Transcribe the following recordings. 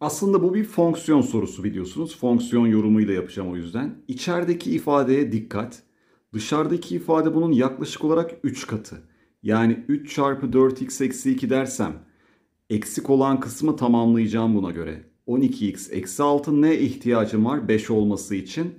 Aslında bu bir fonksiyon sorusu biliyorsunuz. Fonksiyon yorumuyla yapacağım o yüzden. İçerideki ifadeye dikkat. Dışarıdaki ifade bunun yaklaşık olarak 3 katı. Yani 3 çarpı 4x eksi 2 dersem eksik olan kısmı tamamlayacağım buna göre. 12x eksi 6 ne ihtiyacım var 5 olması için?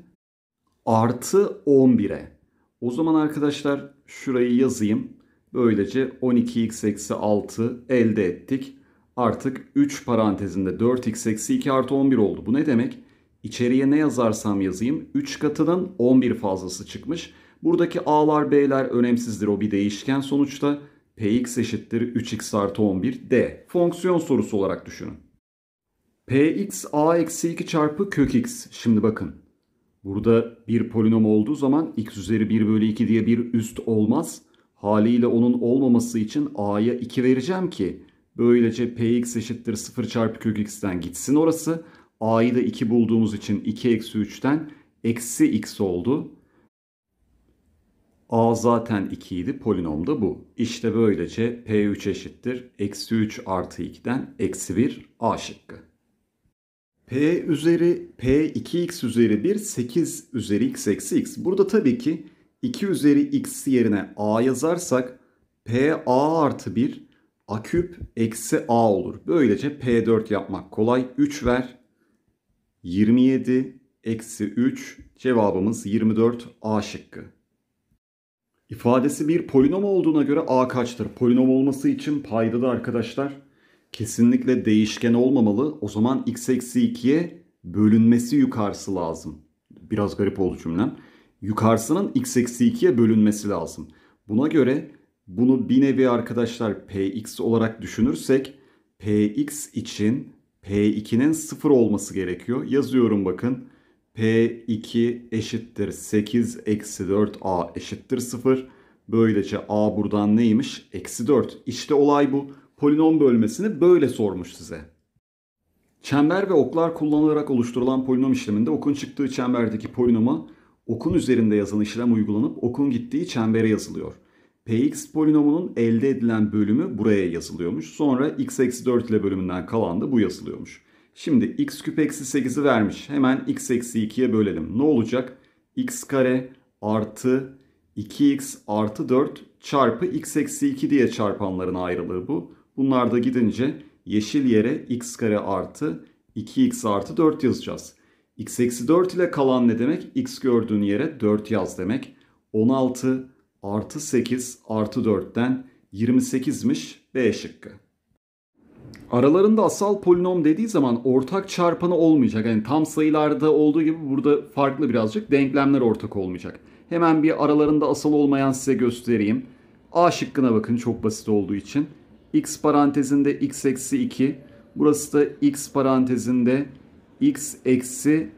Artı 11'e. O zaman arkadaşlar şurayı yazayım. Böylece 12x eksi 6 elde ettik artık 3 parantezinde 4x eksi 2 artı 11 oldu. Bu ne demek? İçeriye ne yazarsam yazayım 3 katının 11 fazlası çıkmış. Buradaki a'lar b'ler önemsizdir o bir değişken sonuçta. px eşittir 3x artı 11 d. Fonksiyon sorusu olarak düşünün. px a eksi 2 çarpı kök x. Şimdi bakın. Burada bir polinom olduğu zaman x üzeri 1 bölü 2 diye bir üst olmaz. Haliyle onun olmaması için a'ya 2 vereceğim ki Böylece px eşittir 0 çarpı kök x'ten gitsin orası. a'yı da 2 bulduğumuz için 2 eksi 3'ten eksi x oldu. a zaten 2 idi polinom da bu. İşte böylece p3 eşittir eksi 3 artı 2'den eksi 1 a şıkkı. p üzeri p2x üzeri 1 8 üzeri x eksi x. Burada tabii ki 2 üzeri x yerine a yazarsak p a artı 1 a küp eksi a olur. Böylece P4 yapmak kolay. 3 ver. 27 eksi 3 cevabımız 24 A şıkkı. İfadesi bir polinom olduğuna göre A kaçtır? Polinom olması için payda da arkadaşlar kesinlikle değişken olmamalı. O zaman x eksi 2'ye bölünmesi yukarısı lazım. Biraz garip oldu cümlem. Yukarısının x eksi 2'ye bölünmesi lazım. Buna göre bunu bir nevi arkadaşlar px olarak düşünürsek px için p2'nin 0 olması gerekiyor. Yazıyorum bakın. p2 eşittir 8 eksi 4a eşittir 0. Böylece a buradan neymiş? Eksi 4. İşte olay bu. Polinom bölmesini böyle sormuş size. Çember ve oklar kullanılarak oluşturulan polinom işleminde okun çıktığı çemberdeki polinoma okun üzerinde yazılan işlem uygulanıp okun gittiği çembere yazılıyor px polinomunun elde edilen bölümü buraya yazılıyormuş. Sonra x eksi 4 ile bölümünden kalan da bu yazılıyormuş. Şimdi x küp eksi 8'i vermiş. Hemen x eksi 2'ye bölelim. Ne olacak? x kare artı 2x artı 4 çarpı x eksi 2 diye çarpanların ayrılığı bu. Bunlar da gidince yeşil yere x kare artı 2x artı 4 yazacağız. x eksi 4 ile kalan ne demek? x gördüğün yere 4 yaz demek. 16 artı 8 artı 4'ten 28'miş B şıkkı. Aralarında asal polinom dediği zaman ortak çarpanı olmayacak. Yani tam sayılarda olduğu gibi burada farklı birazcık denklemler ortak olmayacak. Hemen bir aralarında asal olmayan size göstereyim. A şıkkına bakın çok basit olduğu için. X parantezinde x eksi 2. Burası da x parantezinde x eksi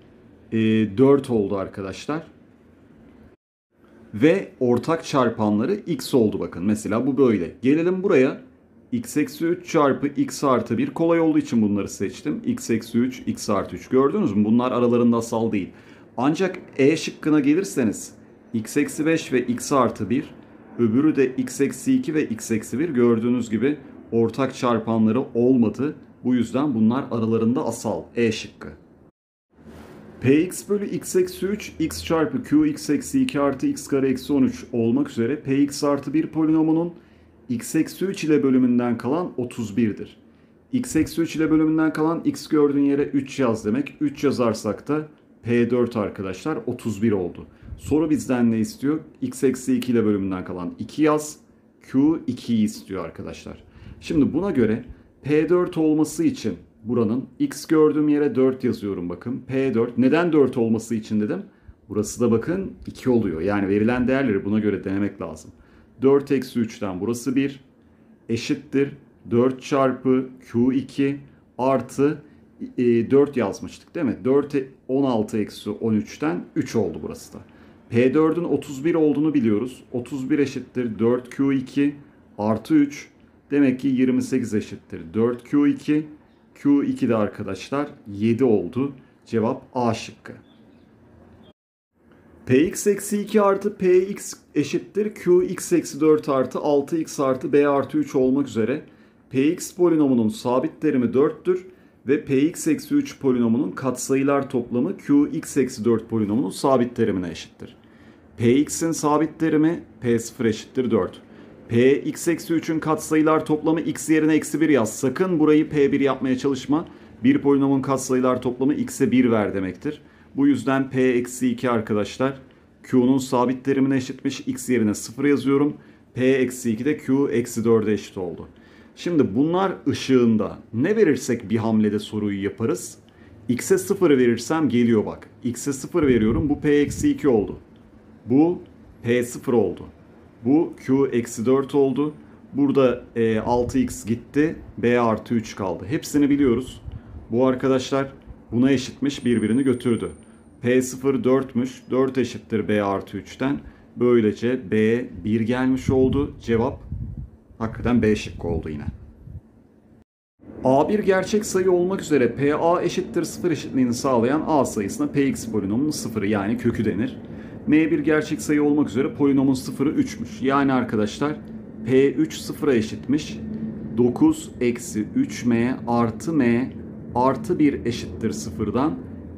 4 e, oldu arkadaşlar ve ortak çarpanları x oldu bakın. Mesela bu böyle. Gelelim buraya. x eksi 3 çarpı x artı 1 kolay olduğu için bunları seçtim. x eksi 3, x artı 3 gördünüz mü? Bunlar aralarında asal değil. Ancak e şıkkına gelirseniz x eksi 5 ve x artı 1 öbürü de x eksi 2 ve x eksi 1 gördüğünüz gibi ortak çarpanları olmadı. Bu yüzden bunlar aralarında asal e şıkkı. Px bölü x eksi 3 x çarpı q x eksi 2 artı x kare eksi 13 olmak üzere px artı 1 polinomunun x eksi 3 ile bölümünden kalan 31'dir. x eksi 3 ile bölümünden kalan x gördüğün yere 3 yaz demek. 3 yazarsak da p4 arkadaşlar 31 oldu. Soru bizden ne istiyor? x eksi 2 ile bölümünden kalan 2 yaz. q 2'yi istiyor arkadaşlar. Şimdi buna göre p4 olması için buranın. X gördüğüm yere 4 yazıyorum bakın. P4. Neden 4 olması için dedim. Burası da bakın 2 oluyor. Yani verilen değerleri buna göre denemek lazım. 4 eksi 3'ten burası 1 eşittir. 4 çarpı Q2 artı 4 e, yazmıştık değil mi? 4 16 e, eksi 13'ten 3 oldu burası da. P4'ün 31 olduğunu biliyoruz. 31 eşittir 4Q2 artı 3. Demek ki 28 eşittir 4Q2 Q2'de arkadaşlar 7 oldu. Cevap A şıkkı. Px eksi 2 artı Px eşittir Qx eksi 4 artı 6x artı B artı 3 olmak üzere Px polinomunun sabit terimi 4'tür ve Px eksi 3 polinomunun katsayılar toplamı Qx eksi 4 polinomunun sabit terimine eşittir. Px'in sabit terimi P0 eşittir 4. P x eksi 3'ün katsayılar toplamı x yerine eksi 1 yaz. Sakın burayı P1 yapmaya çalışma. Bir polinomun katsayılar toplamı x'e 1 ver demektir. Bu yüzden P eksi 2 arkadaşlar Q'nun sabit terimine eşitmiş. X yerine 0 yazıyorum. P eksi 2 de Q eksi 4'e eşit oldu. Şimdi bunlar ışığında ne verirsek bir hamlede soruyu yaparız. X'e 0 verirsem geliyor bak. X'e 0 veriyorum bu P eksi 2 oldu. Bu P0 oldu. Bu Q eksi 4 oldu. Burada e, 6x gitti. B artı 3 kaldı. Hepsini biliyoruz. Bu arkadaşlar buna eşitmiş birbirini götürdü. P0 4'müş. 4 eşittir B artı 3'ten. Böylece B 1 gelmiş oldu. Cevap hakikaten B şıkkı oldu yine. A1 gerçek sayı olmak üzere PA eşittir 0 eşitliğini sağlayan A sayısına PX polinomunun 0'ı yani kökü denir. M bir gerçek sayı olmak üzere polinomun sıfırı 3'müş. Yani arkadaşlar P3 sıfıra eşitmiş. 9 eksi 3M artı M artı 1 eşittir sıfırdan.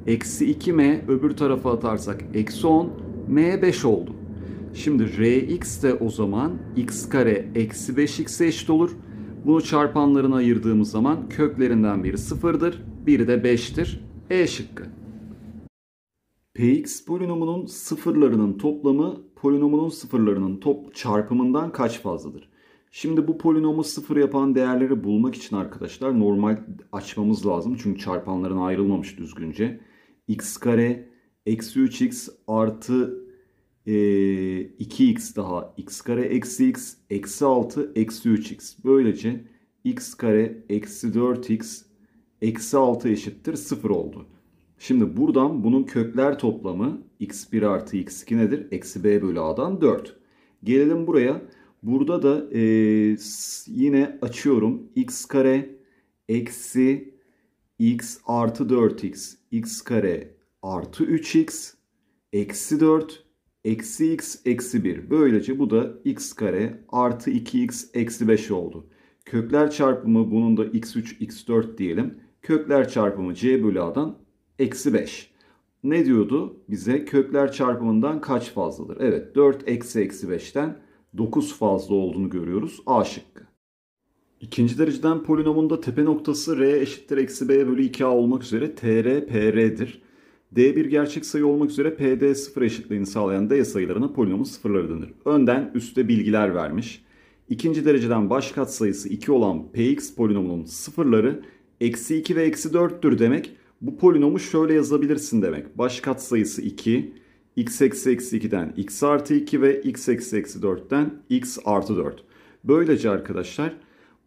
Eksi 2M öbür tarafa atarsak eksi 10 M 5 oldu. Şimdi Rx de o zaman x kare eksi 5x'e eşit olur. Bunu çarpanlarına ayırdığımız zaman köklerinden biri sıfırdır, biri de 5'tir. E şıkkı. Px polinomunun sıfırlarının toplamı polinomunun sıfırlarının top çarpımından kaç fazladır? Şimdi bu polinomu sıfır yapan değerleri bulmak için arkadaşlar normal açmamız lazım. Çünkü çarpanların ayrılmamış düzgünce. x kare eksi 3x artı e, 2x daha x kare eksi x eksi 6 eksi 3x. Böylece x kare eksi 4x eksi 6 eşittir 0 oldu. Şimdi buradan bunun kökler toplamı x1 artı x2 nedir? Eksi b bölü a'dan 4. Gelelim buraya. Burada da e, yine açıyorum. x kare eksi x artı 4x. x kare artı 3x eksi 4 eksi x eksi 1. Böylece bu da x kare artı 2x eksi 5 oldu. Kökler çarpımı bunun da x3 x4 diyelim. Kökler çarpımı c bölü a'dan eksi 5. Ne diyordu? Bize kökler çarpımından kaç fazladır? Evet 4 eksi eksi 5'ten 9 fazla olduğunu görüyoruz. A şıkkı. İkinci dereceden polinomunda tepe noktası r eşittir eksi b bölü 2a olmak üzere tr pr'dir. d bir gerçek sayı olmak üzere pd sıfır eşitliğini sağlayan d sayılarına polinomun sıfırları denir. Önden üstte bilgiler vermiş. İkinci dereceden baş sayısı 2 olan px polinomunun sıfırları eksi 2 ve eksi 4'tür demek. Bu polinomu şöyle yazabilirsin demek. Baş katsayısı 2, x eksi eksi 2'den x artı 2 ve x eksi eksi 4'ten x artı 4. Böylece arkadaşlar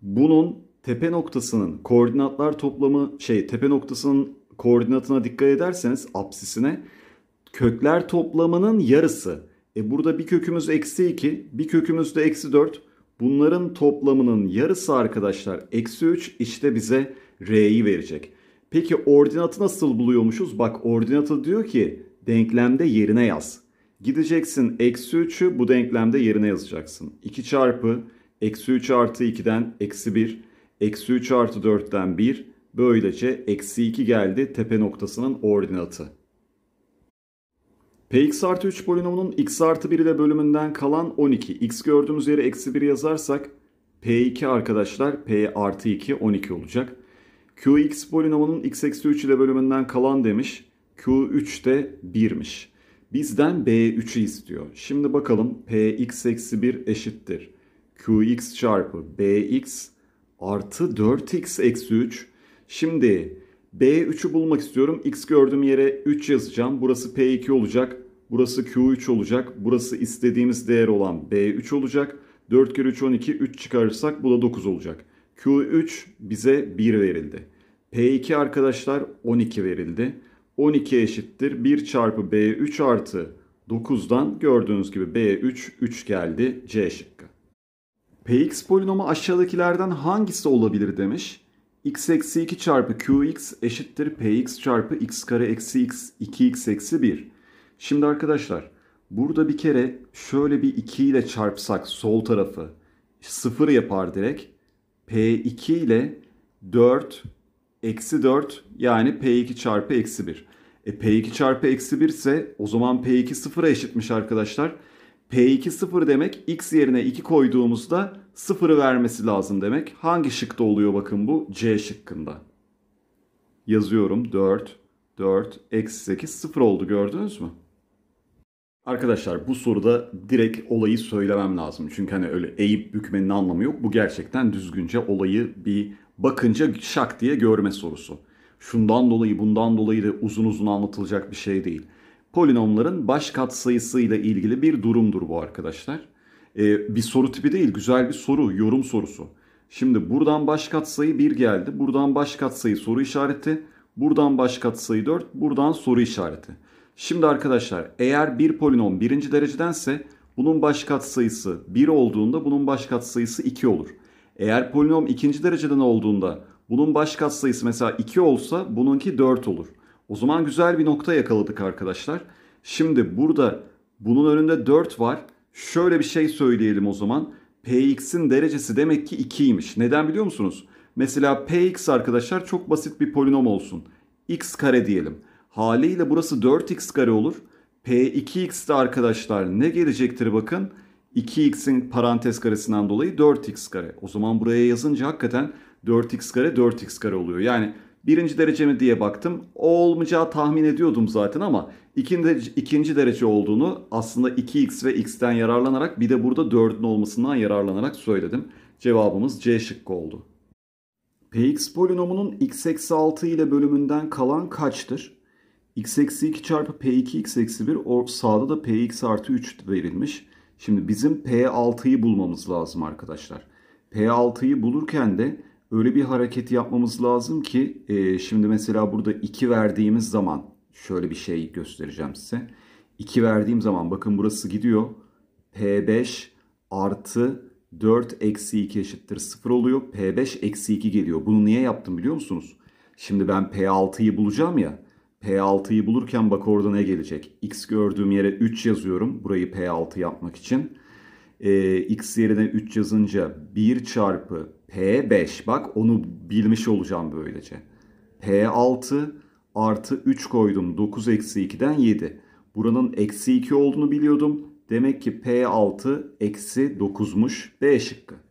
bunun tepe noktasının koordinatlar toplamı şey tepe noktasının koordinatına dikkat ederseniz apsisine kökler toplamının yarısı. E burada bir kökümüz eksi 2 bir kökümüz de eksi 4 bunların toplamının yarısı arkadaşlar eksi 3 işte bize r'yi verecek. Peki ordinatı nasıl buluyormuşuz? Bak ordinatı diyor ki denklemde yerine yaz. Gideceksin eksi 3'ü bu denklemde yerine yazacaksın. 2 çarpı eksi 3 artı 2'den eksi 1, eksi 3 artı 4'ten 1, böylece eksi 2 geldi tepe noktasının ordinatı. Px artı 3 polinomunun x artı 1 ile bölümünden kalan 12. x gördüğümüz yere eksi 1 yazarsak p2 arkadaşlar p artı 2 12 olacak. Qx polinomunun x eksi 3 ile bölümünden kalan demiş. Q3 de 1'miş. Bizden B3'ü istiyor. Şimdi bakalım Px eksi 1 eşittir. Qx çarpı Bx artı 4x eksi 3. Şimdi B3'ü bulmak istiyorum. X gördüğüm yere 3 yazacağım. Burası P2 olacak. Burası Q3 olacak. Burası istediğimiz değer olan B3 olacak. 4 kere 3 12. 3 çıkarırsak bu da 9 olacak. Q3 bize 1 verildi. P2 arkadaşlar 12 verildi. 12 eşittir 1 çarpı B3 artı 9'dan gördüğünüz gibi B3 3 geldi C şıkkı. Px polinomu aşağıdakilerden hangisi olabilir demiş. x eksi 2 çarpı qx eşittir px çarpı x kare eksi x 2x eksi 1. Şimdi arkadaşlar burada bir kere şöyle bir 2 ile çarpsak sol tarafı 0 yapar direkt. P2 ile 4 eksi 4 yani P2 çarpı eksi 1. E P2 çarpı eksi 1 ise o zaman P2 sıfıra eşitmiş arkadaşlar. P2 sıfır demek x yerine 2 koyduğumuzda sıfırı vermesi lazım demek. Hangi şıkta oluyor bakın bu? C şıkkında. Yazıyorum 4, 4, eksi 8 sıfır oldu gördünüz mü? Arkadaşlar bu soruda direkt olayı söylemem lazım. Çünkü hani öyle eğip bükmenin anlamı yok. Bu gerçekten düzgünce olayı bir bakınca şak diye görme sorusu. Şundan dolayı bundan dolayı da uzun uzun anlatılacak bir şey değil. Polinomların baş katsayısıyla ilgili bir durumdur bu arkadaşlar. Ee, bir soru tipi değil güzel bir soru yorum sorusu. Şimdi buradan baş katsayı 1 geldi. Buradan baş katsayı soru işareti. Buradan baş katsayı 4. Buradan soru işareti. Şimdi arkadaşlar eğer bir polinom birinci derecedense bunun baş katsayısı 1 olduğunda bunun baş katsayısı 2 olur. Eğer polinom ikinci dereceden olduğunda bunun baş katsayısı mesela 2 olsa bununki 4 olur. O zaman güzel bir nokta yakaladık arkadaşlar. Şimdi burada bunun önünde 4 var. Şöyle bir şey söyleyelim o zaman. Px'in derecesi demek ki 2'ymiş. Neden biliyor musunuz? Mesela Px arkadaşlar çok basit bir polinom olsun. x kare diyelim. Haliyle burası 4x kare olur. P2x de arkadaşlar ne gelecektir bakın. 2x'in parantez karesinden dolayı 4x kare. O zaman buraya yazınca hakikaten 4x kare 4x kare oluyor. Yani birinci derece mi diye baktım. O olmayacağı tahmin ediyordum zaten ama ikinci, derece olduğunu aslında 2x ve x'ten yararlanarak bir de burada 4'ün olmasından yararlanarak söyledim. Cevabımız C şıkkı oldu. Px polinomunun x eksi 6 ile bölümünden kalan kaçtır? x eksi 2 çarpı p2 x eksi 1 o sağda da px artı 3 verilmiş. Şimdi bizim p6'yı bulmamız lazım arkadaşlar. p6'yı bulurken de öyle bir hareket yapmamız lazım ki e, şimdi mesela burada 2 verdiğimiz zaman şöyle bir şey göstereceğim size. 2 verdiğim zaman bakın burası gidiyor. P5 artı 4 eksi 2 eşittir 0 oluyor. P5 eksi 2 geliyor. Bunu niye yaptım biliyor musunuz? Şimdi ben P6'yı bulacağım ya. P6'yı bulurken bak orada ne gelecek. X gördüğüm yere 3 yazıyorum. Burayı P6 yapmak için. Ee, X yerine 3 yazınca 1 çarpı P5. Bak onu bilmiş olacağım böylece. P6 artı 3 koydum. 9 eksi 2'den 7. Buranın eksi 2 olduğunu biliyordum. Demek ki P6 eksi 9'muş. B şıkkı.